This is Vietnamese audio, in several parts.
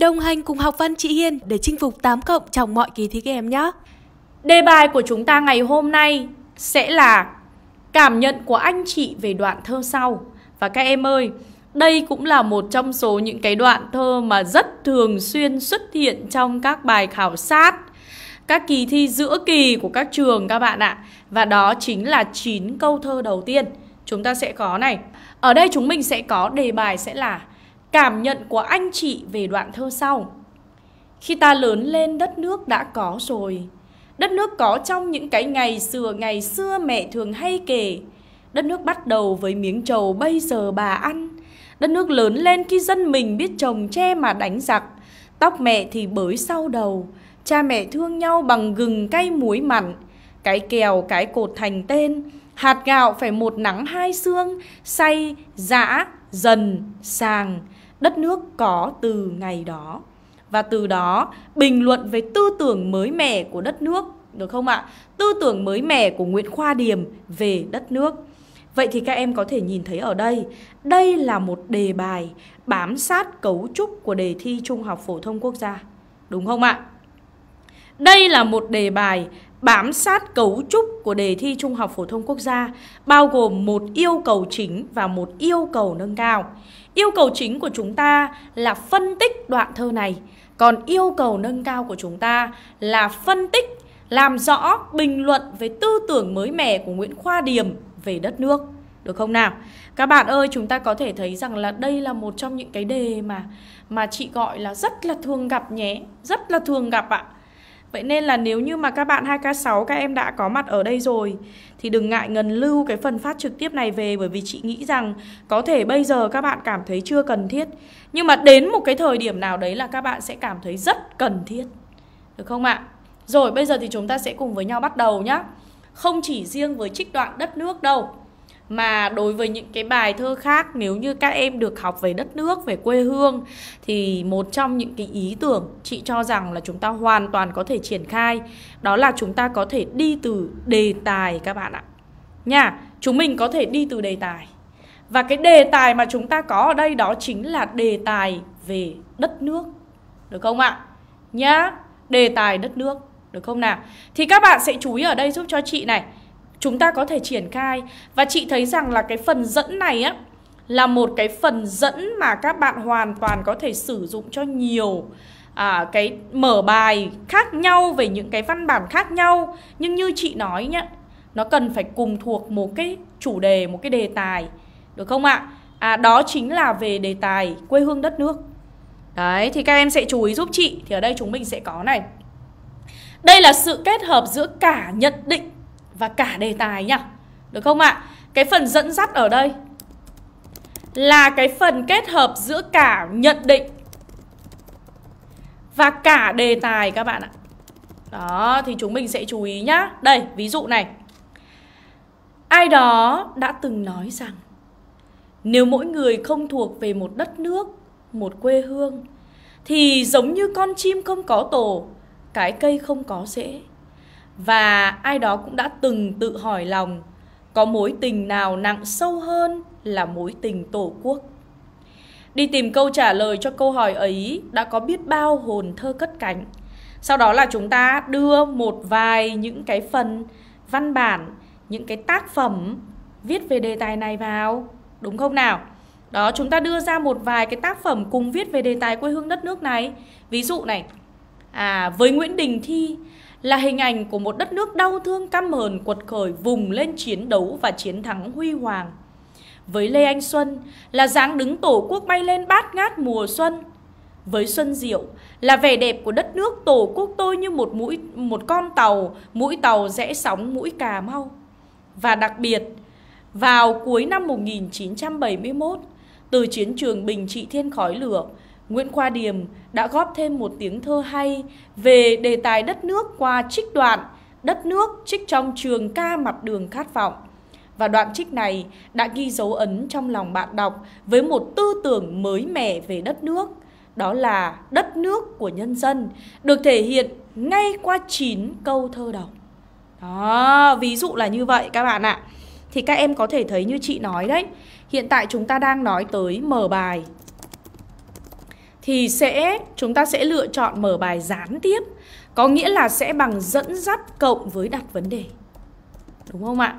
Đồng hành cùng học văn chị Hiên để chinh phục 8 cộng trong mọi kỳ thi các em nhé. Đề bài của chúng ta ngày hôm nay sẽ là cảm nhận của anh chị về đoạn thơ sau. Và các em ơi, đây cũng là một trong số những cái đoạn thơ mà rất thường xuyên xuất hiện trong các bài khảo sát các kỳ thi giữa kỳ của các trường các bạn ạ. Và đó chính là 9 câu thơ đầu tiên. Chúng ta sẽ có này. Ở đây chúng mình sẽ có đề bài sẽ là Cảm nhận của anh chị về đoạn thơ sau Khi ta lớn lên đất nước đã có rồi Đất nước có trong những cái ngày xưa ngày xưa mẹ thường hay kể Đất nước bắt đầu với miếng trầu bây giờ bà ăn Đất nước lớn lên khi dân mình biết trồng tre mà đánh giặc Tóc mẹ thì bới sau đầu Cha mẹ thương nhau bằng gừng cay muối mặn Cái kèo cái cột thành tên Hạt gạo phải một nắng hai xương Say, giã, dần, sàng đất nước có từ ngày đó và từ đó bình luận về tư tưởng mới mẻ của đất nước được không ạ? Tư tưởng mới mẻ của Nguyễn Khoa Điềm về đất nước. Vậy thì các em có thể nhìn thấy ở đây, đây là một đề bài bám sát cấu trúc của đề thi Trung học phổ thông quốc gia. Đúng không ạ? Đây là một đề bài bám sát cấu trúc của đề thi Trung học phổ thông quốc gia, bao gồm một yêu cầu chính và một yêu cầu nâng cao. Yêu cầu chính của chúng ta là phân tích đoạn thơ này, còn yêu cầu nâng cao của chúng ta là phân tích, làm rõ bình luận về tư tưởng mới mẻ của Nguyễn Khoa Điềm về đất nước. Được không nào? Các bạn ơi, chúng ta có thể thấy rằng là đây là một trong những cái đề mà mà chị gọi là rất là thường gặp nhé, rất là thường gặp ạ. À Vậy nên là nếu như mà các bạn 2K6 các em đã có mặt ở đây rồi thì đừng ngại ngần lưu cái phần phát trực tiếp này về bởi vì chị nghĩ rằng có thể bây giờ các bạn cảm thấy chưa cần thiết nhưng mà đến một cái thời điểm nào đấy là các bạn sẽ cảm thấy rất cần thiết. Được không ạ? Rồi bây giờ thì chúng ta sẽ cùng với nhau bắt đầu nhá. Không chỉ riêng với trích đoạn đất nước đâu mà đối với những cái bài thơ khác nếu như các em được học về đất nước về quê hương thì một trong những cái ý tưởng chị cho rằng là chúng ta hoàn toàn có thể triển khai đó là chúng ta có thể đi từ đề tài các bạn ạ nha chúng mình có thể đi từ đề tài và cái đề tài mà chúng ta có ở đây đó chính là đề tài về đất nước được không ạ nhá đề tài đất nước được không nào thì các bạn sẽ chú ý ở đây giúp cho chị này chúng ta có thể triển khai và chị thấy rằng là cái phần dẫn này á là một cái phần dẫn mà các bạn hoàn toàn có thể sử dụng cho nhiều à, cái mở bài khác nhau về những cái văn bản khác nhau nhưng như chị nói nhá nó cần phải cùng thuộc một cái chủ đề một cái đề tài được không ạ à đó chính là về đề tài quê hương đất nước đấy thì các em sẽ chú ý giúp chị thì ở đây chúng mình sẽ có này đây là sự kết hợp giữa cả nhận định và cả đề tài nhá. Được không ạ? À? Cái phần dẫn dắt ở đây là cái phần kết hợp giữa cả nhận định và cả đề tài các bạn ạ. Đó, thì chúng mình sẽ chú ý nhá. Đây, ví dụ này. Ai đó đã từng nói rằng nếu mỗi người không thuộc về một đất nước, một quê hương thì giống như con chim không có tổ, cái cây không có rễ và ai đó cũng đã từng tự hỏi lòng có mối tình nào nặng sâu hơn là mối tình tổ quốc đi tìm câu trả lời cho câu hỏi ấy đã có biết bao hồn thơ cất cánh sau đó là chúng ta đưa một vài những cái phần văn bản những cái tác phẩm viết về đề tài này vào đúng không nào đó chúng ta đưa ra một vài cái tác phẩm cùng viết về đề tài quê hương đất nước này ví dụ này à với nguyễn đình thi là hình ảnh của một đất nước đau thương căm hờn quật khởi vùng lên chiến đấu và chiến thắng huy hoàng. Với Lê Anh Xuân là dáng đứng tổ quốc bay lên bát ngát mùa xuân. Với Xuân Diệu là vẻ đẹp của đất nước tổ quốc tôi như một mũi một con tàu, mũi tàu rẽ sóng mũi Cà Mau. Và đặc biệt, vào cuối năm 1971, từ chiến trường Bình Trị Thiên Khói Lửa, Nguyễn Khoa Điềm đã góp thêm một tiếng thơ hay về đề tài đất nước qua trích đoạn Đất nước trích trong trường ca mặt đường khát vọng. Và đoạn trích này đã ghi dấu ấn trong lòng bạn đọc với một tư tưởng mới mẻ về đất nước. Đó là đất nước của nhân dân được thể hiện ngay qua 9 câu thơ đầu. Đó, ví dụ là như vậy các bạn ạ. Thì các em có thể thấy như chị nói đấy, hiện tại chúng ta đang nói tới mở bài thì sẽ chúng ta sẽ lựa chọn mở bài gián tiếp có nghĩa là sẽ bằng dẫn dắt cộng với đặt vấn đề đúng không ạ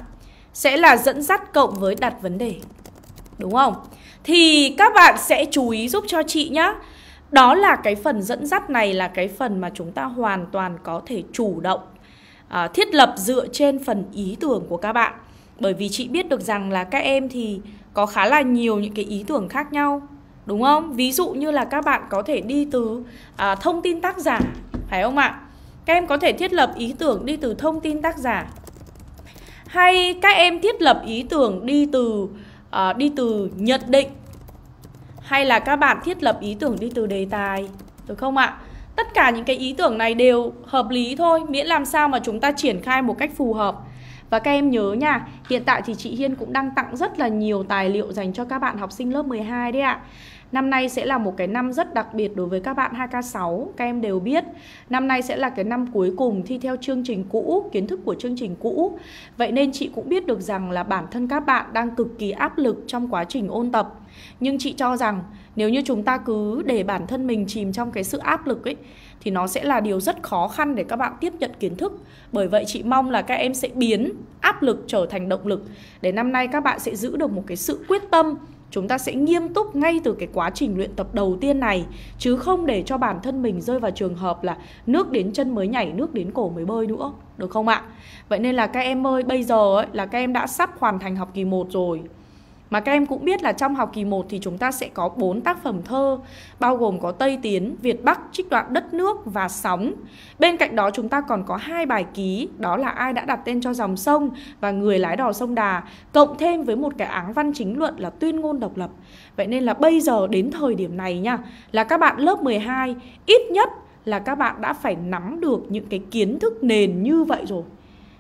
sẽ là dẫn dắt cộng với đặt vấn đề đúng không thì các bạn sẽ chú ý giúp cho chị nhé đó là cái phần dẫn dắt này là cái phần mà chúng ta hoàn toàn có thể chủ động à, thiết lập dựa trên phần ý tưởng của các bạn bởi vì chị biết được rằng là các em thì có khá là nhiều những cái ý tưởng khác nhau đúng không ví dụ như là các bạn có thể đi từ à, thông tin tác giả phải không ạ các em có thể thiết lập ý tưởng đi từ thông tin tác giả hay các em thiết lập ý tưởng đi từ à, đi từ nhận định hay là các bạn thiết lập ý tưởng đi từ đề tài được không ạ tất cả những cái ý tưởng này đều hợp lý thôi miễn làm sao mà chúng ta triển khai một cách phù hợp và các em nhớ nha, hiện tại thì chị Hiên cũng đang tặng rất là nhiều tài liệu dành cho các bạn học sinh lớp 12 đấy ạ. Năm nay sẽ là một cái năm rất đặc biệt đối với các bạn 2K6, các em đều biết. Năm nay sẽ là cái năm cuối cùng thi theo chương trình cũ, kiến thức của chương trình cũ. Vậy nên chị cũng biết được rằng là bản thân các bạn đang cực kỳ áp lực trong quá trình ôn tập. Nhưng chị cho rằng nếu như chúng ta cứ để bản thân mình chìm trong cái sự áp lực ấy thì nó sẽ là điều rất khó khăn để các bạn tiếp nhận kiến thức. Bởi vậy chị mong là các em sẽ biến áp lực trở thành động lực để năm nay các bạn sẽ giữ được một cái sự quyết tâm chúng ta sẽ nghiêm túc ngay từ cái quá trình luyện tập đầu tiên này chứ không để cho bản thân mình rơi vào trường hợp là nước đến chân mới nhảy nước đến cổ mới bơi nữa được không ạ vậy nên là các em ơi bây giờ ấy, là các em đã sắp hoàn thành học kỳ 1 rồi mà các em cũng biết là trong học kỳ 1 thì chúng ta sẽ có 4 tác phẩm thơ bao gồm có Tây Tiến, Việt Bắc, Trích đoạn đất nước và sóng. Bên cạnh đó chúng ta còn có hai bài ký đó là ai đã đặt tên cho dòng sông và người lái đò sông Đà cộng thêm với một cái áng văn chính luận là tuyên ngôn độc lập. Vậy nên là bây giờ đến thời điểm này nha là các bạn lớp 12 ít nhất là các bạn đã phải nắm được những cái kiến thức nền như vậy rồi.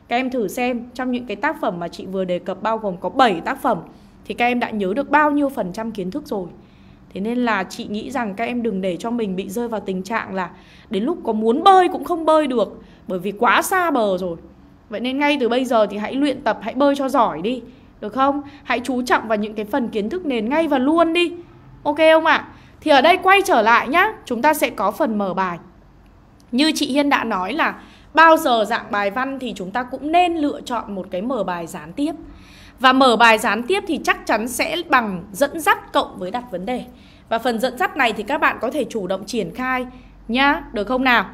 Các em thử xem trong những cái tác phẩm mà chị vừa đề cập bao gồm có 7 tác phẩm thì các em đã nhớ được bao nhiêu phần trăm kiến thức rồi thế nên là chị nghĩ rằng các em đừng để cho mình bị rơi vào tình trạng là đến lúc có muốn bơi cũng không bơi được bởi vì quá xa bờ rồi vậy nên ngay từ bây giờ thì hãy luyện tập hãy bơi cho giỏi đi được không hãy chú trọng vào những cái phần kiến thức nền ngay và luôn đi ok không ạ à? thì ở đây quay trở lại nhá chúng ta sẽ có phần mở bài như chị hiên đã nói là bao giờ dạng bài văn thì chúng ta cũng nên lựa chọn một cái mở bài gián tiếp và mở bài gián tiếp thì chắc chắn sẽ bằng dẫn dắt cộng với đặt vấn đề. Và phần dẫn dắt này thì các bạn có thể chủ động triển khai nhá, được không nào?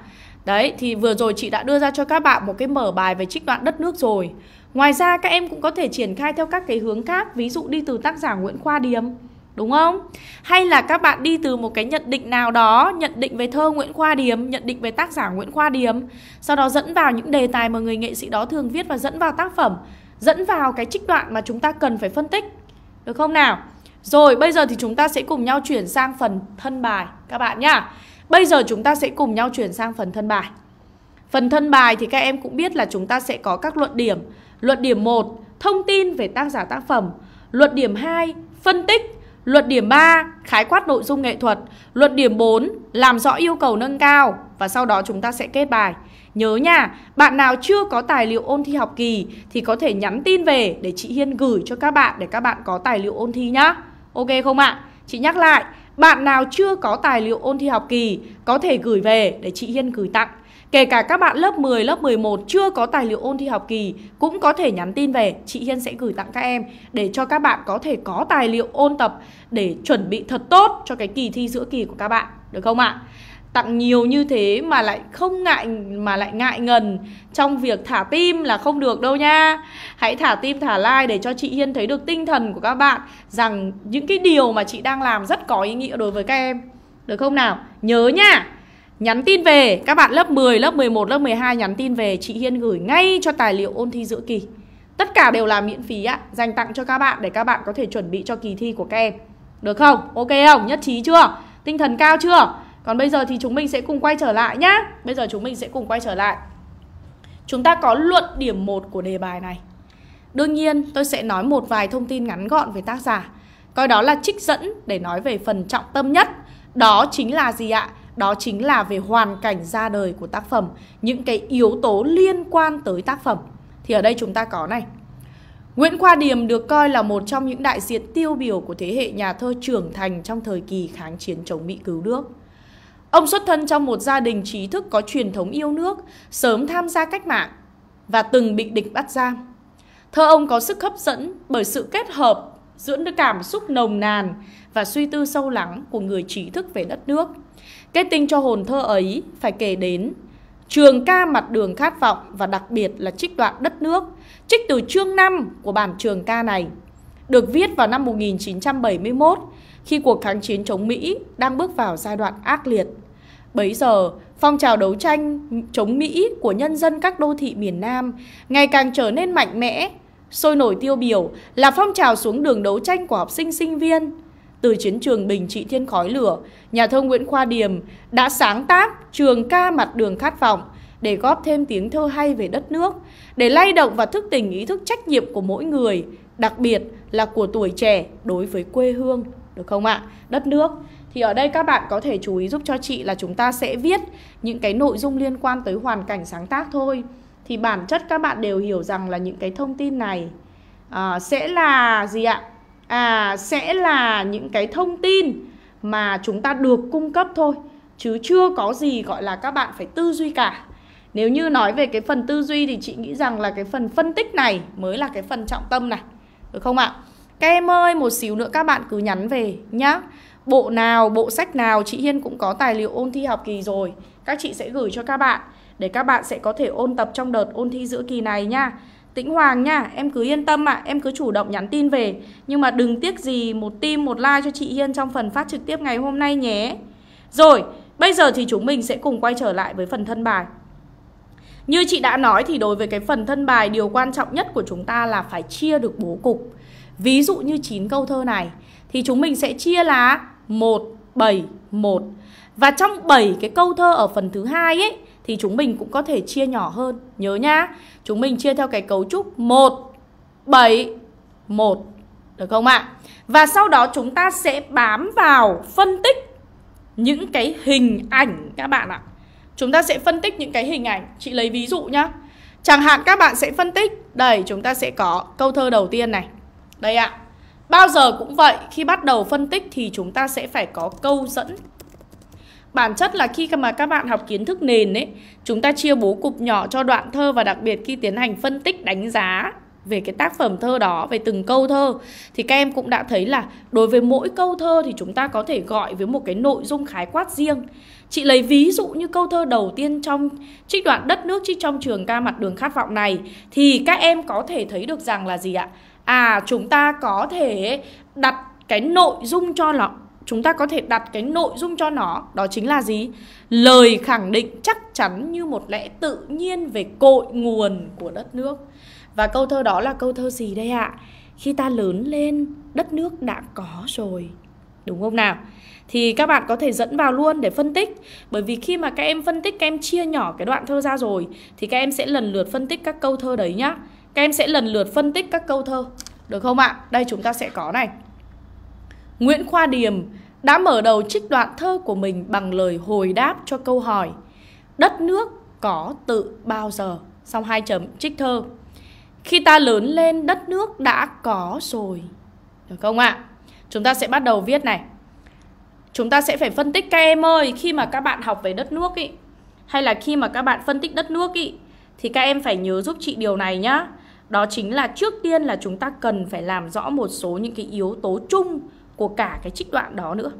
Đấy, thì vừa rồi chị đã đưa ra cho các bạn một cái mở bài về trích đoạn đất nước rồi. Ngoài ra các em cũng có thể triển khai theo các cái hướng khác, ví dụ đi từ tác giả Nguyễn Khoa Điềm, đúng không? Hay là các bạn đi từ một cái nhận định nào đó, nhận định về thơ Nguyễn Khoa Điềm, nhận định về tác giả Nguyễn Khoa Điềm, sau đó dẫn vào những đề tài mà người nghệ sĩ đó thường viết và dẫn vào tác phẩm dẫn vào cái trích đoạn mà chúng ta cần phải phân tích. Được không nào? Rồi bây giờ thì chúng ta sẽ cùng nhau chuyển sang phần thân bài các bạn nhá. Bây giờ chúng ta sẽ cùng nhau chuyển sang phần thân bài. Phần thân bài thì các em cũng biết là chúng ta sẽ có các luận điểm. Luận điểm 1, thông tin về tác giả tác phẩm. Luận điểm 2, phân tích. Luận điểm 3, khái quát nội dung nghệ thuật. Luận điểm 4, làm rõ yêu cầu nâng cao. Và sau đó chúng ta sẽ kết bài. Nhớ nha, bạn nào chưa có tài liệu ôn thi học kỳ thì có thể nhắn tin về để chị Hiên gửi cho các bạn để các bạn có tài liệu ôn thi nhá. Ok không ạ? À? Chị nhắc lại, bạn nào chưa có tài liệu ôn thi học kỳ có thể gửi về để chị Hiên gửi tặng. Kể cả các bạn lớp 10, lớp 11 chưa có tài liệu ôn thi học kỳ cũng có thể nhắn tin về, chị Hiên sẽ gửi tặng các em để cho các bạn có thể có tài liệu ôn tập để chuẩn bị thật tốt cho cái kỳ thi giữa kỳ của các bạn, được không ạ? À? tặng nhiều như thế mà lại không ngại mà lại ngại ngần trong việc thả tim là không được đâu nha. Hãy thả tim thả like để cho chị Hiên thấy được tinh thần của các bạn rằng những cái điều mà chị đang làm rất có ý nghĩa đối với các em. Được không nào? Nhớ nha. Nhắn tin về các bạn lớp 10, lớp 11, lớp 12 nhắn tin về chị Hiên gửi ngay cho tài liệu ôn thi giữa kỳ. Tất cả đều là miễn phí ạ, dành tặng cho các bạn để các bạn có thể chuẩn bị cho kỳ thi của các em. Được không? Ok không? Nhất trí chưa? Tinh thần cao chưa? Còn bây giờ thì chúng mình sẽ cùng quay trở lại nhá Bây giờ chúng mình sẽ cùng quay trở lại Chúng ta có luận điểm 1 của đề bài này Đương nhiên tôi sẽ nói một vài thông tin ngắn gọn về tác giả Coi đó là trích dẫn để nói về phần trọng tâm nhất Đó chính là gì ạ? Đó chính là về hoàn cảnh ra đời của tác phẩm Những cái yếu tố liên quan tới tác phẩm Thì ở đây chúng ta có này Nguyễn Khoa Điềm được coi là một trong những đại diện tiêu biểu của thế hệ nhà thơ trưởng thành trong thời kỳ kháng chiến chống Mỹ cứu nước. Ông xuất thân trong một gia đình trí thức có truyền thống yêu nước, sớm tham gia cách mạng và từng bị địch bắt giam. Thơ ông có sức hấp dẫn bởi sự kết hợp giữa cảm xúc nồng nàn và suy tư sâu lắng của người trí thức về đất nước. Kết tinh cho hồn thơ ấy phải kể đến Trường ca mặt đường khát vọng và đặc biệt là trích đoạn đất nước, trích từ chương 5 của bản trường ca này, được viết vào năm 1971 khi cuộc kháng chiến chống Mỹ đang bước vào giai đoạn ác liệt. Bấy giờ, phong trào đấu tranh chống Mỹ của nhân dân các đô thị miền Nam ngày càng trở nên mạnh mẽ. Sôi nổi tiêu biểu là phong trào xuống đường đấu tranh của học sinh sinh viên. Từ chiến trường Bình Trị Thiên Khói Lửa, nhà thơ Nguyễn Khoa Điềm đã sáng tác trường ca mặt đường khát vọng để góp thêm tiếng thơ hay về đất nước, để lay động và thức tỉnh ý thức trách nhiệm của mỗi người, đặc biệt là của tuổi trẻ đối với quê hương, được không ạ? Đất nước. Thì ở đây các bạn có thể chú ý giúp cho chị là chúng ta sẽ viết những cái nội dung liên quan tới hoàn cảnh sáng tác thôi. Thì bản chất các bạn đều hiểu rằng là những cái thông tin này à, sẽ là gì ạ? À, sẽ là những cái thông tin mà chúng ta được cung cấp thôi. Chứ chưa có gì gọi là các bạn phải tư duy cả. Nếu như nói về cái phần tư duy thì chị nghĩ rằng là cái phần phân tích này mới là cái phần trọng tâm này. Được không ạ? Các em ơi, một xíu nữa các bạn cứ nhắn về nhá bộ nào, bộ sách nào chị Hiên cũng có tài liệu ôn thi học kỳ rồi. Các chị sẽ gửi cho các bạn để các bạn sẽ có thể ôn tập trong đợt ôn thi giữa kỳ này nha. Tĩnh Hoàng nha, em cứ yên tâm ạ, à, em cứ chủ động nhắn tin về. Nhưng mà đừng tiếc gì một tim một like cho chị Hiên trong phần phát trực tiếp ngày hôm nay nhé. Rồi, bây giờ thì chúng mình sẽ cùng quay trở lại với phần thân bài. Như chị đã nói thì đối với cái phần thân bài điều quan trọng nhất của chúng ta là phải chia được bố cục. Ví dụ như 9 câu thơ này thì chúng mình sẽ chia là 171. Và trong 7 cái câu thơ ở phần thứ hai ấy thì chúng mình cũng có thể chia nhỏ hơn, nhớ nhá. Chúng mình chia theo cái cấu trúc 1 7 1 được không ạ? Và sau đó chúng ta sẽ bám vào phân tích những cái hình ảnh các bạn ạ. Chúng ta sẽ phân tích những cái hình ảnh, chị lấy ví dụ nhá. Chẳng hạn các bạn sẽ phân tích, đây chúng ta sẽ có câu thơ đầu tiên này. Đây ạ. À. Bao giờ cũng vậy, khi bắt đầu phân tích thì chúng ta sẽ phải có câu dẫn. Bản chất là khi mà các bạn học kiến thức nền ấy, chúng ta chia bố cục nhỏ cho đoạn thơ và đặc biệt khi tiến hành phân tích đánh giá về cái tác phẩm thơ đó, về từng câu thơ thì các em cũng đã thấy là đối với mỗi câu thơ thì chúng ta có thể gọi với một cái nội dung khái quát riêng. Chị lấy ví dụ như câu thơ đầu tiên trong trích đoạn đất nước trích trong trường ca mặt đường khát vọng này thì các em có thể thấy được rằng là gì ạ? à chúng ta có thể đặt cái nội dung cho nó chúng ta có thể đặt cái nội dung cho nó đó chính là gì lời khẳng định chắc chắn như một lẽ tự nhiên về cội nguồn của đất nước và câu thơ đó là câu thơ gì đây ạ à? khi ta lớn lên đất nước đã có rồi đúng không nào thì các bạn có thể dẫn vào luôn để phân tích bởi vì khi mà các em phân tích các em chia nhỏ cái đoạn thơ ra rồi thì các em sẽ lần lượt phân tích các câu thơ đấy nhá em sẽ lần lượt phân tích các câu thơ Được không ạ? Đây chúng ta sẽ có này Nguyễn Khoa Điềm đã mở đầu trích đoạn thơ của mình bằng lời hồi đáp cho câu hỏi Đất nước có tự bao giờ? Xong hai chấm trích thơ Khi ta lớn lên đất nước đã có rồi Được không ạ? Chúng ta sẽ bắt đầu viết này Chúng ta sẽ phải phân tích các em ơi Khi mà các bạn học về đất nước ý Hay là khi mà các bạn phân tích đất nước ý Thì các em phải nhớ giúp chị điều này nhá đó chính là trước tiên là chúng ta cần phải làm rõ một số những cái yếu tố chung của cả cái trích đoạn đó nữa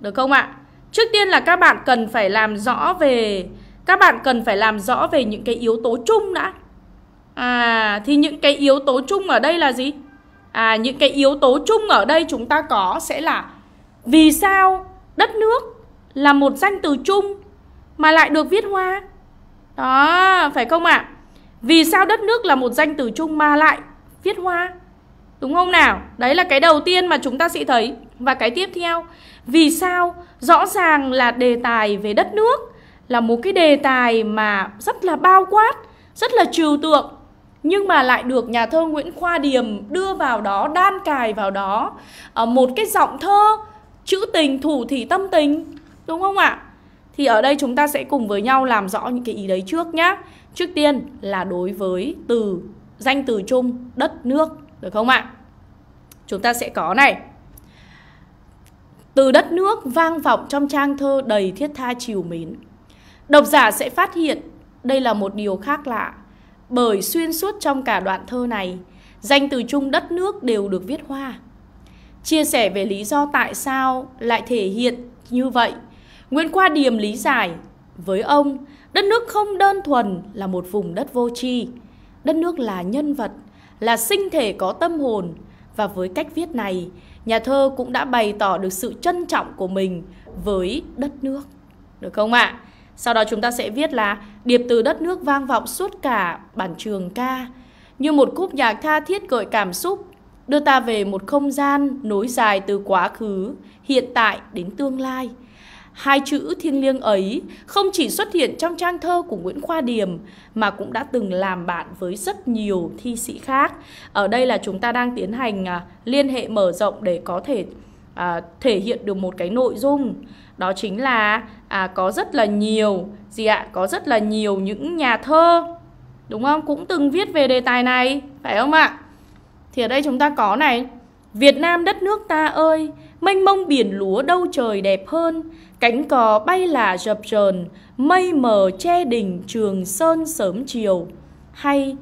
được không ạ trước tiên là các bạn cần phải làm rõ về các bạn cần phải làm rõ về những cái yếu tố chung đã à thì những cái yếu tố chung ở đây là gì à những cái yếu tố chung ở đây chúng ta có sẽ là vì sao đất nước là một danh từ chung mà lại được viết hoa đó phải không ạ à? Vì sao đất nước là một danh từ chung mà lại viết hoa? Đúng không nào? Đấy là cái đầu tiên mà chúng ta sẽ thấy. Và cái tiếp theo, vì sao rõ ràng là đề tài về đất nước là một cái đề tài mà rất là bao quát, rất là trừu tượng nhưng mà lại được nhà thơ Nguyễn Khoa Điềm đưa vào đó, đan cài vào đó ờ, một cái giọng thơ trữ tình thủ thì tâm tình, đúng không ạ? Thì ở đây chúng ta sẽ cùng với nhau làm rõ những cái ý đấy trước nhé. Trước tiên là đối với từ danh từ chung đất nước được không ạ? Chúng ta sẽ có này. Từ đất nước vang vọng trong trang thơ đầy thiết tha chiều mến. Độc giả sẽ phát hiện đây là một điều khác lạ bởi xuyên suốt trong cả đoạn thơ này, danh từ chung đất nước đều được viết hoa. Chia sẻ về lý do tại sao lại thể hiện như vậy, Nguyễn Khoa Điềm lý giải với ông Đất nước không đơn thuần là một vùng đất vô tri, đất nước là nhân vật, là sinh thể có tâm hồn và với cách viết này, nhà thơ cũng đã bày tỏ được sự trân trọng của mình với đất nước. Được không ạ? Sau đó chúng ta sẽ viết là điệp từ đất nước vang vọng suốt cả bản trường ca, như một khúc nhạc tha thiết gợi cảm xúc, đưa ta về một không gian nối dài từ quá khứ, hiện tại đến tương lai – Hai chữ thiêng liêng ấy không chỉ xuất hiện trong trang thơ của Nguyễn Khoa Điềm mà cũng đã từng làm bạn với rất nhiều thi sĩ khác. Ở đây là chúng ta đang tiến hành à, liên hệ mở rộng để có thể à, thể hiện được một cái nội dung đó chính là à, có rất là nhiều gì ạ? Có rất là nhiều những nhà thơ đúng không? Cũng từng viết về đề tài này phải không ạ? Thì ở đây chúng ta có này Việt Nam đất nước ta ơi, mênh mông biển lúa đâu trời đẹp hơn, cánh cò bay là rập rờn, mây mờ che đỉnh trường sơn sớm chiều. Hay,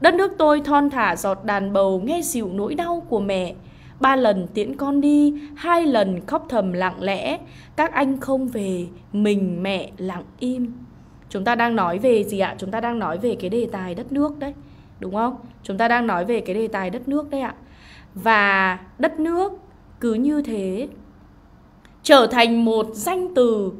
đất nước tôi thon thả giọt đàn bầu nghe dịu nỗi đau của mẹ. Ba lần tiễn con đi, hai lần khóc thầm lặng lẽ, các anh không về, mình mẹ lặng im. Chúng ta đang nói về gì ạ? Chúng ta đang nói về cái đề tài đất nước đấy, đúng không? Chúng ta đang nói về cái đề tài đất nước đấy ạ và đất nước cứ như thế trở thành một danh từ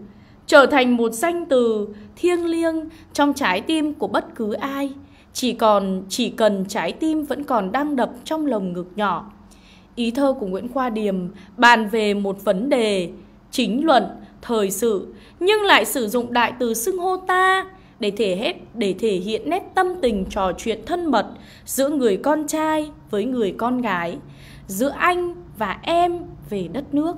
trở thành một danh từ thiêng liêng trong trái tim của bất cứ ai chỉ còn chỉ cần trái tim vẫn còn đang đập trong lồng ngực nhỏ ý thơ của nguyễn khoa điềm bàn về một vấn đề chính luận thời sự nhưng lại sử dụng đại từ xưng hô ta để thể hết để thể hiện nét tâm tình trò chuyện thân mật giữa người con trai với người con gái, giữa anh và em về đất nước.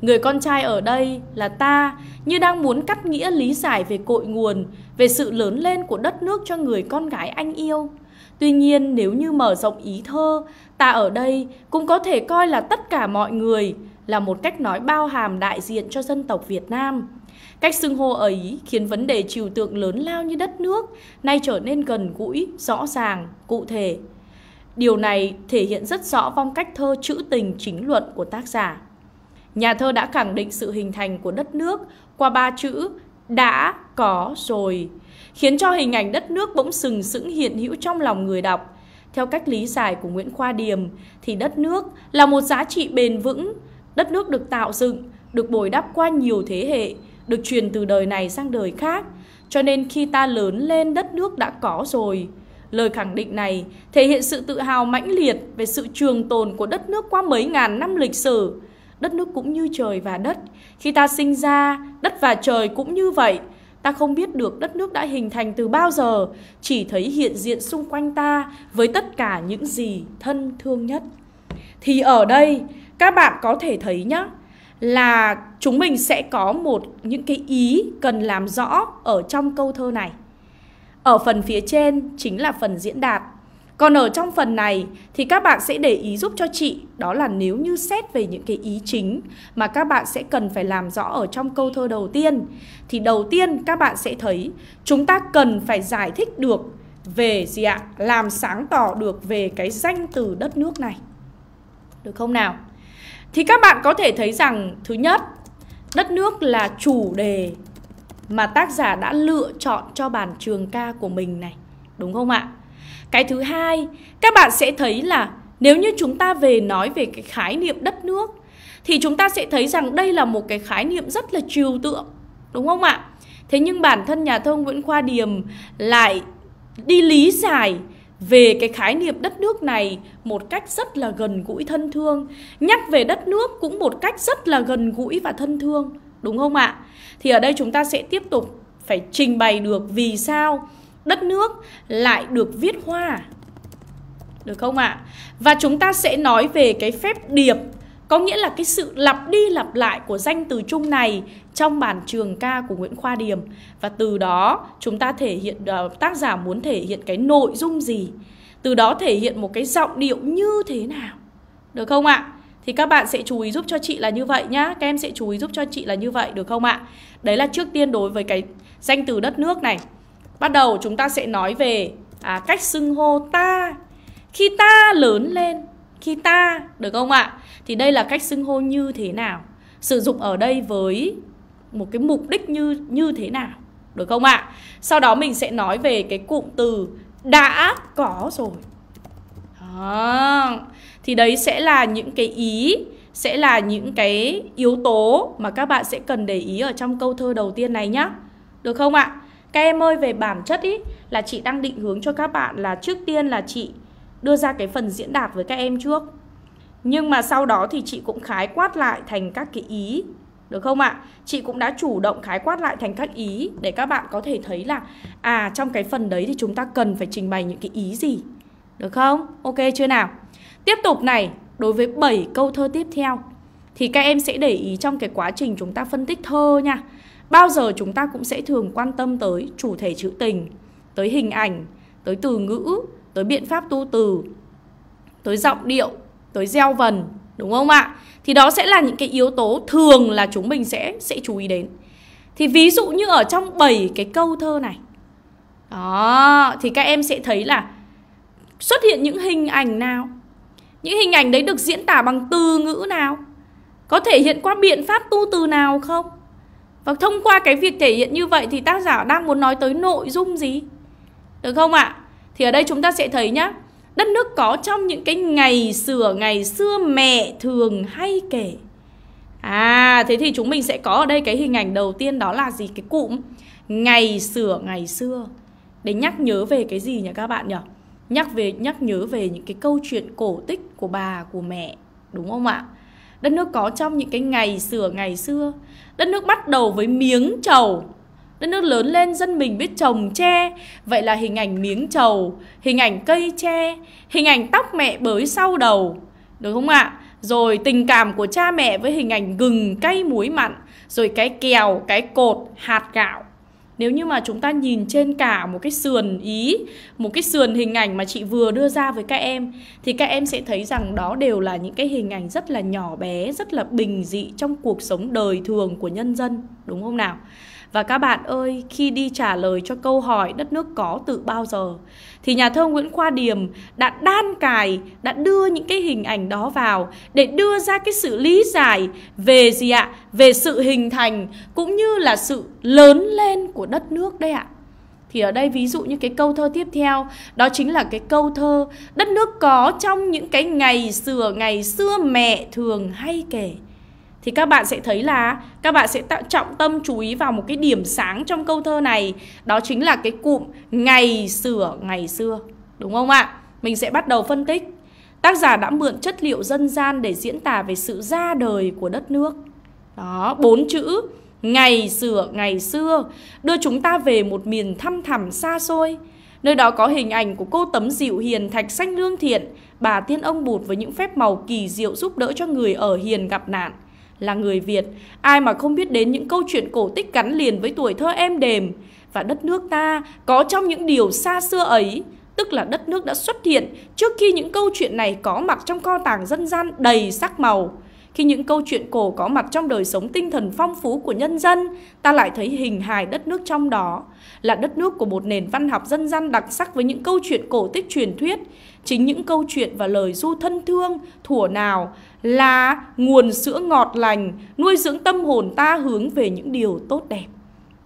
Người con trai ở đây là ta, như đang muốn cắt nghĩa lý giải về cội nguồn, về sự lớn lên của đất nước cho người con gái anh yêu. Tuy nhiên nếu như mở rộng ý thơ, ta ở đây cũng có thể coi là tất cả mọi người là một cách nói bao hàm đại diện cho dân tộc Việt Nam. Cách xưng hô ấy khiến vấn đề trừu tượng lớn lao như đất nước nay trở nên gần gũi, rõ ràng, cụ thể. Điều này thể hiện rất rõ phong cách thơ trữ tình chính luận của tác giả. Nhà thơ đã khẳng định sự hình thành của đất nước qua ba chữ đã có rồi, khiến cho hình ảnh đất nước bỗng sừng sững hiện hữu trong lòng người đọc. Theo cách lý giải của Nguyễn Khoa Điềm thì đất nước là một giá trị bền vững, đất nước được tạo dựng, được bồi đắp qua nhiều thế hệ, được truyền từ đời này sang đời khác, cho nên khi ta lớn lên đất nước đã có rồi. Lời khẳng định này thể hiện sự tự hào mãnh liệt về sự trường tồn của đất nước qua mấy ngàn năm lịch sử. Đất nước cũng như trời và đất, khi ta sinh ra, đất và trời cũng như vậy. Ta không biết được đất nước đã hình thành từ bao giờ, chỉ thấy hiện diện xung quanh ta với tất cả những gì thân thương nhất. Thì ở đây, các bạn có thể thấy nhé, là chúng mình sẽ có một những cái ý cần làm rõ ở trong câu thơ này. Ở phần phía trên chính là phần diễn đạt. Còn ở trong phần này thì các bạn sẽ để ý giúp cho chị đó là nếu như xét về những cái ý chính mà các bạn sẽ cần phải làm rõ ở trong câu thơ đầu tiên thì đầu tiên các bạn sẽ thấy chúng ta cần phải giải thích được về gì ạ? Làm sáng tỏ được về cái danh từ đất nước này. Được không nào? Thì các bạn có thể thấy rằng thứ nhất, đất nước là chủ đề mà tác giả đã lựa chọn cho bản trường ca của mình này, đúng không ạ? Cái thứ hai, các bạn sẽ thấy là nếu như chúng ta về nói về cái khái niệm đất nước thì chúng ta sẽ thấy rằng đây là một cái khái niệm rất là trừu tượng, đúng không ạ? Thế nhưng bản thân nhà thơ Nguyễn Khoa Điềm lại đi lý giải về cái khái niệm đất nước này một cách rất là gần gũi thân thương nhắc về đất nước cũng một cách rất là gần gũi và thân thương đúng không ạ thì ở đây chúng ta sẽ tiếp tục phải trình bày được vì sao đất nước lại được viết hoa được không ạ và chúng ta sẽ nói về cái phép điệp có nghĩa là cái sự lặp đi lặp lại của danh từ chung này trong bản trường ca của Nguyễn Khoa Điềm và từ đó chúng ta thể hiện ờ, tác giả muốn thể hiện cái nội dung gì, từ đó thể hiện một cái giọng điệu như thế nào. Được không ạ? Thì các bạn sẽ chú ý giúp cho chị là như vậy nhá. Các em sẽ chú ý giúp cho chị là như vậy được không ạ? Đấy là trước tiên đối với cái danh từ đất nước này. Bắt đầu chúng ta sẽ nói về à, cách xưng hô ta. Khi ta lớn lên, khi ta được không ạ? thì đây là cách xưng hô như thế nào sử dụng ở đây với một cái mục đích như như thế nào được không ạ à? sau đó mình sẽ nói về cái cụm từ đã có rồi à, thì đấy sẽ là những cái ý sẽ là những cái yếu tố mà các bạn sẽ cần để ý ở trong câu thơ đầu tiên này nhá được không ạ à? các em ơi về bản chất ý là chị đang định hướng cho các bạn là trước tiên là chị đưa ra cái phần diễn đạt với các em trước nhưng mà sau đó thì chị cũng khái quát lại thành các cái ý được không ạ? À? Chị cũng đã chủ động khái quát lại thành các ý để các bạn có thể thấy là à trong cái phần đấy thì chúng ta cần phải trình bày những cái ý gì. Được không? Ok chưa nào? Tiếp tục này, đối với 7 câu thơ tiếp theo thì các em sẽ để ý trong cái quá trình chúng ta phân tích thơ nha. Bao giờ chúng ta cũng sẽ thường quan tâm tới chủ thể trữ tình, tới hình ảnh, tới từ ngữ, tới biện pháp tu từ, tới giọng điệu tới gieo vần đúng không ạ? Thì đó sẽ là những cái yếu tố thường là chúng mình sẽ sẽ chú ý đến. Thì ví dụ như ở trong 7 cái câu thơ này. Đó, thì các em sẽ thấy là xuất hiện những hình ảnh nào? Những hình ảnh đấy được diễn tả bằng từ ngữ nào? Có thể hiện qua biện pháp tu từ nào không? Và thông qua cái việc thể hiện như vậy thì tác giả đang muốn nói tới nội dung gì? Được không ạ? Thì ở đây chúng ta sẽ thấy nhé đất nước có trong những cái ngày xưa ngày xưa mẹ thường hay kể à thế thì chúng mình sẽ có ở đây cái hình ảnh đầu tiên đó là gì cái cụm ngày xưa ngày xưa để nhắc nhớ về cái gì nhỉ các bạn nhỉ nhắc về nhắc nhớ về những cái câu chuyện cổ tích của bà của mẹ đúng không ạ đất nước có trong những cái ngày xưa ngày xưa đất nước bắt đầu với miếng trầu Đất nước lớn lên dân mình biết trồng tre Vậy là hình ảnh miếng trầu Hình ảnh cây tre Hình ảnh tóc mẹ bới sau đầu Đúng không ạ? Rồi tình cảm của cha mẹ với hình ảnh gừng, cay, muối mặn Rồi cái kèo, cái cột, hạt gạo Nếu như mà chúng ta nhìn trên cả một cái sườn ý Một cái sườn hình ảnh mà chị vừa đưa ra với các em Thì các em sẽ thấy rằng đó đều là những cái hình ảnh rất là nhỏ bé Rất là bình dị trong cuộc sống đời thường của nhân dân Đúng không nào? Và các bạn ơi, khi đi trả lời cho câu hỏi đất nước có từ bao giờ thì nhà thơ Nguyễn Khoa Điềm đã đan cài, đã đưa những cái hình ảnh đó vào để đưa ra cái sự lý giải về gì ạ? Về sự hình thành cũng như là sự lớn lên của đất nước đây ạ. Thì ở đây ví dụ như cái câu thơ tiếp theo Đó chính là cái câu thơ Đất nước có trong những cái ngày xưa Ngày xưa mẹ thường hay kể thì các bạn sẽ thấy là các bạn sẽ tạo trọng tâm chú ý vào một cái điểm sáng trong câu thơ này đó chính là cái cụm ngày sửa ngày xưa đúng không ạ mình sẽ bắt đầu phân tích tác giả đã mượn chất liệu dân gian để diễn tả về sự ra đời của đất nước đó bốn chữ ngày sửa ngày xưa đưa chúng ta về một miền thăm thẳm xa xôi Nơi đó có hình ảnh của cô tấm dịu hiền thạch xanh lương thiện, bà tiên ông bụt với những phép màu kỳ diệu giúp đỡ cho người ở hiền gặp nạn là người Việt, ai mà không biết đến những câu chuyện cổ tích gắn liền với tuổi thơ em đềm và đất nước ta có trong những điều xa xưa ấy, tức là đất nước đã xuất hiện trước khi những câu chuyện này có mặt trong kho tàng dân gian đầy sắc màu. Khi những câu chuyện cổ có mặt trong đời sống tinh thần phong phú của nhân dân, ta lại thấy hình hài đất nước trong đó, là đất nước của một nền văn học dân gian đặc sắc với những câu chuyện cổ tích truyền thuyết, Chính những câu chuyện và lời du thân thương, thủa nào là nguồn sữa ngọt lành, nuôi dưỡng tâm hồn ta hướng về những điều tốt đẹp.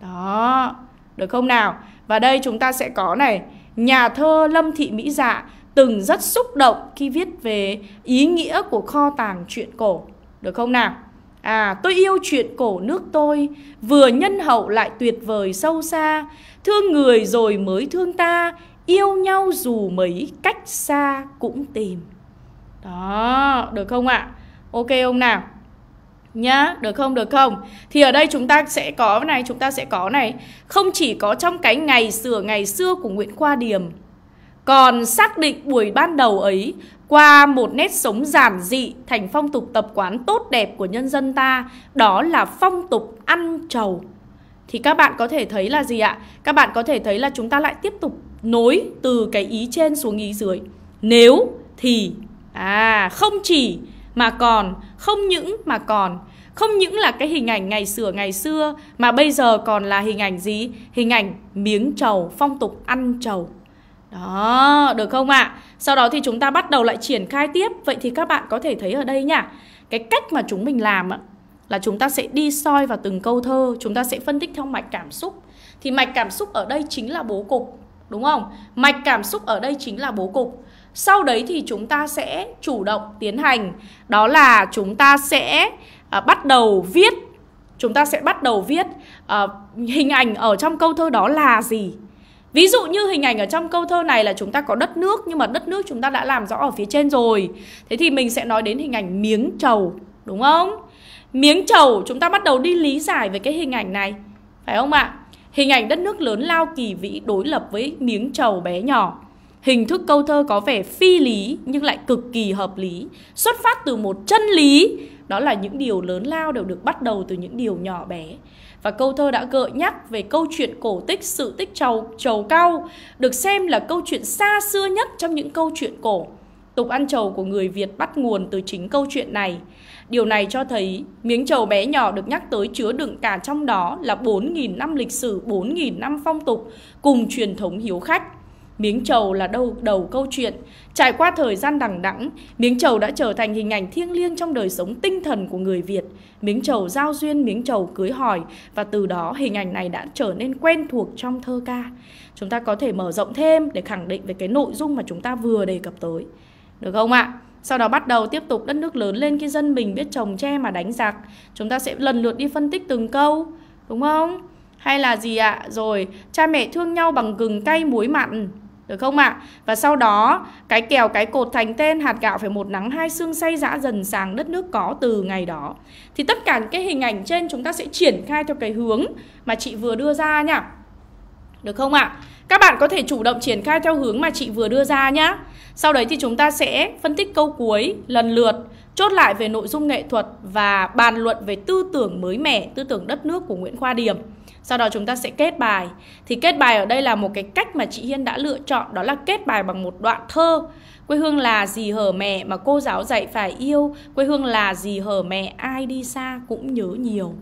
Đó, được không nào? Và đây chúng ta sẽ có này, nhà thơ Lâm Thị Mỹ Dạ từng rất xúc động khi viết về ý nghĩa của kho tàng truyện cổ. Được không nào? À, tôi yêu chuyện cổ nước tôi, vừa nhân hậu lại tuyệt vời sâu xa, thương người rồi mới thương ta, yêu nhau dù mấy cách xa cũng tìm đó được không ạ ok ông nào nhá được không được không thì ở đây chúng ta sẽ có này chúng ta sẽ có này không chỉ có trong cái ngày sửa ngày xưa của nguyễn khoa điềm còn xác định buổi ban đầu ấy qua một nét sống giản dị thành phong tục tập quán tốt đẹp của nhân dân ta đó là phong tục ăn trầu thì các bạn có thể thấy là gì ạ các bạn có thể thấy là chúng ta lại tiếp tục nối từ cái ý trên xuống ý dưới nếu thì à không chỉ mà còn không những mà còn không những là cái hình ảnh ngày xưa ngày xưa mà bây giờ còn là hình ảnh gì hình ảnh miếng trầu phong tục ăn trầu đó được không ạ à? sau đó thì chúng ta bắt đầu lại triển khai tiếp vậy thì các bạn có thể thấy ở đây nhá cái cách mà chúng mình làm là chúng ta sẽ đi soi vào từng câu thơ chúng ta sẽ phân tích theo mạch cảm xúc thì mạch cảm xúc ở đây chính là bố cục đúng không? Mạch cảm xúc ở đây chính là bố cục. Sau đấy thì chúng ta sẽ chủ động tiến hành đó là chúng ta sẽ à, bắt đầu viết chúng ta sẽ bắt đầu viết à, hình ảnh ở trong câu thơ đó là gì? Ví dụ như hình ảnh ở trong câu thơ này là chúng ta có đất nước nhưng mà đất nước chúng ta đã làm rõ ở phía trên rồi. Thế thì mình sẽ nói đến hình ảnh miếng trầu, đúng không? Miếng trầu chúng ta bắt đầu đi lý giải về cái hình ảnh này. Phải không ạ? Hình ảnh đất nước lớn lao kỳ vĩ đối lập với miếng trầu bé nhỏ. Hình thức câu thơ có vẻ phi lý nhưng lại cực kỳ hợp lý, xuất phát từ một chân lý, đó là những điều lớn lao đều được bắt đầu từ những điều nhỏ bé. Và câu thơ đã gợi nhắc về câu chuyện cổ tích sự tích trầu trầu cao, được xem là câu chuyện xa xưa nhất trong những câu chuyện cổ. Tục ăn trầu của người Việt bắt nguồn từ chính câu chuyện này. Điều này cho thấy miếng trầu bé nhỏ được nhắc tới chứa đựng cả trong đó là 4.000 năm lịch sử, 4.000 năm phong tục cùng truyền thống hiếu khách. Miếng trầu là đâu đầu câu chuyện. Trải qua thời gian đằng đẵng, miếng trầu đã trở thành hình ảnh thiêng liêng trong đời sống tinh thần của người Việt. Miếng trầu giao duyên, miếng trầu cưới hỏi và từ đó hình ảnh này đã trở nên quen thuộc trong thơ ca. Chúng ta có thể mở rộng thêm để khẳng định về cái nội dung mà chúng ta vừa đề cập tới. Được không ạ? Sau đó bắt đầu tiếp tục đất nước lớn lên khi dân mình biết trồng tre mà đánh giặc. Chúng ta sẽ lần lượt đi phân tích từng câu, đúng không? Hay là gì ạ? À? Rồi, cha mẹ thương nhau bằng gừng cay muối mặn. Được không ạ? À? Và sau đó, cái kèo cái cột thành tên hạt gạo phải một nắng hai xương say dã dần sàng đất nước có từ ngày đó. Thì tất cả cái hình ảnh trên chúng ta sẽ triển khai theo cái hướng mà chị vừa đưa ra nha Được không ạ? À? Các bạn có thể chủ động triển khai theo hướng mà chị vừa đưa ra nhé. Sau đấy thì chúng ta sẽ phân tích câu cuối lần lượt, chốt lại về nội dung nghệ thuật và bàn luận về tư tưởng mới mẻ, tư tưởng đất nước của Nguyễn Khoa Điểm. Sau đó chúng ta sẽ kết bài. Thì kết bài ở đây là một cái cách mà chị Hiên đã lựa chọn đó là kết bài bằng một đoạn thơ. Quê hương là gì hở mẹ mà cô giáo dạy phải yêu, quê hương là gì hở mẹ ai đi xa cũng nhớ nhiều.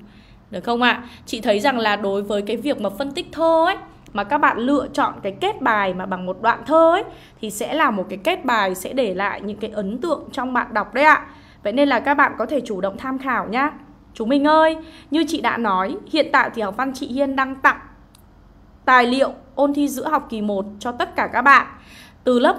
Được không ạ? À? Chị thấy rằng là đối với cái việc mà phân tích thơ ấy mà các bạn lựa chọn cái kết bài mà bằng một đoạn thơ ấy thì sẽ là một cái kết bài sẽ để lại những cái ấn tượng trong bạn đọc đấy ạ. Vậy nên là các bạn có thể chủ động tham khảo nhá. Chúng mình ơi, như chị đã nói, hiện tại thì học văn chị Hiên đang tặng tài liệu ôn thi giữa học kỳ 1 cho tất cả các bạn từ lớp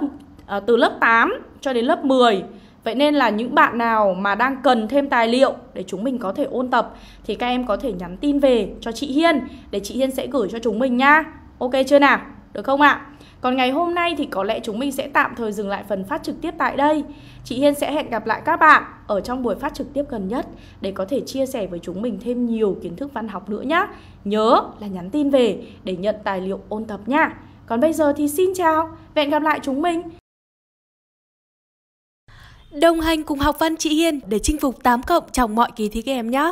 à, từ lớp 8 cho đến lớp 10. Vậy nên là những bạn nào mà đang cần thêm tài liệu để chúng mình có thể ôn tập thì các em có thể nhắn tin về cho chị Hiên để chị Hiên sẽ gửi cho chúng mình nha. Ok chưa nào? Được không ạ? À? Còn ngày hôm nay thì có lẽ chúng mình sẽ tạm thời dừng lại phần phát trực tiếp tại đây. Chị Hiên sẽ hẹn gặp lại các bạn ở trong buổi phát trực tiếp gần nhất để có thể chia sẻ với chúng mình thêm nhiều kiến thức văn học nữa nhé. Nhớ là nhắn tin về để nhận tài liệu ôn tập nha. Còn bây giờ thì xin chào, hẹn gặp lại chúng mình. Đồng hành cùng học văn chị Hiên để chinh phục 8 cộng trong mọi kỳ thi các em nhé.